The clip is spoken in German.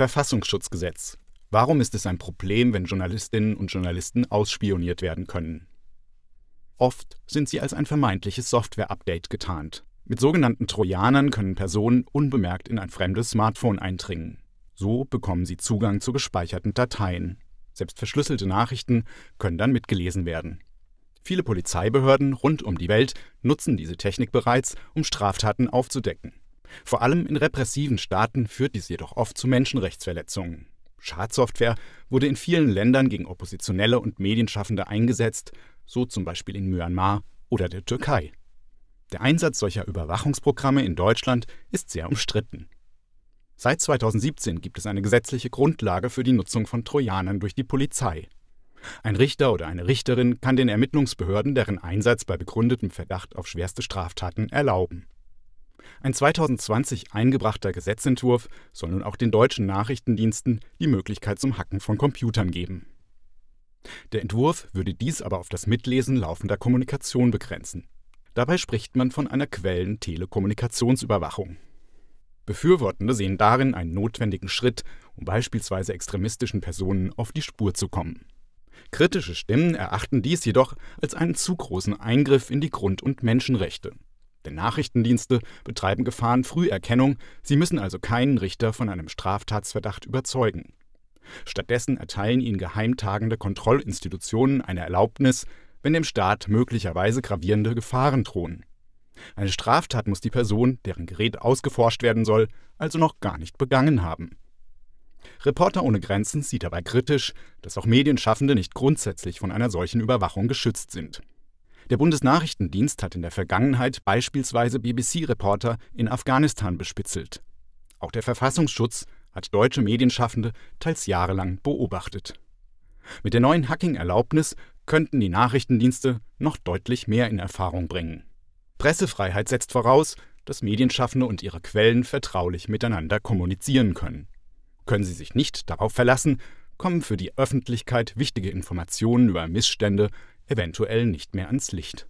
Verfassungsschutzgesetz. Warum ist es ein Problem, wenn Journalistinnen und Journalisten ausspioniert werden können? Oft sind sie als ein vermeintliches Software-Update getarnt. Mit sogenannten Trojanern können Personen unbemerkt in ein fremdes Smartphone eindringen. So bekommen sie Zugang zu gespeicherten Dateien. Selbst verschlüsselte Nachrichten können dann mitgelesen werden. Viele Polizeibehörden rund um die Welt nutzen diese Technik bereits, um Straftaten aufzudecken. Vor allem in repressiven Staaten führt dies jedoch oft zu Menschenrechtsverletzungen. Schadsoftware wurde in vielen Ländern gegen Oppositionelle und Medienschaffende eingesetzt, so zum Beispiel in Myanmar oder der Türkei. Der Einsatz solcher Überwachungsprogramme in Deutschland ist sehr umstritten. Seit 2017 gibt es eine gesetzliche Grundlage für die Nutzung von Trojanern durch die Polizei. Ein Richter oder eine Richterin kann den Ermittlungsbehörden deren Einsatz bei begründetem Verdacht auf schwerste Straftaten erlauben. Ein 2020 eingebrachter Gesetzentwurf soll nun auch den deutschen Nachrichtendiensten die Möglichkeit zum Hacken von Computern geben. Der Entwurf würde dies aber auf das Mitlesen laufender Kommunikation begrenzen. Dabei spricht man von einer Quellen-Telekommunikationsüberwachung. Befürwortende sehen darin einen notwendigen Schritt, um beispielsweise extremistischen Personen auf die Spur zu kommen. Kritische Stimmen erachten dies jedoch als einen zu großen Eingriff in die Grund- und Menschenrechte denn Nachrichtendienste betreiben Gefahrenfrüherkennung, sie müssen also keinen Richter von einem Straftatsverdacht überzeugen. Stattdessen erteilen ihnen geheimtagende Kontrollinstitutionen eine Erlaubnis, wenn dem Staat möglicherweise gravierende Gefahren drohen. Eine Straftat muss die Person, deren Gerät ausgeforscht werden soll, also noch gar nicht begangen haben. Reporter ohne Grenzen sieht dabei kritisch, dass auch Medienschaffende nicht grundsätzlich von einer solchen Überwachung geschützt sind. Der Bundesnachrichtendienst hat in der Vergangenheit beispielsweise BBC-Reporter in Afghanistan bespitzelt. Auch der Verfassungsschutz hat deutsche Medienschaffende teils jahrelang beobachtet. Mit der neuen Hacking-Erlaubnis könnten die Nachrichtendienste noch deutlich mehr in Erfahrung bringen. Pressefreiheit setzt voraus, dass Medienschaffende und ihre Quellen vertraulich miteinander kommunizieren können. Können sie sich nicht darauf verlassen, kommen für die Öffentlichkeit wichtige Informationen über Missstände eventuell nicht mehr ans Licht.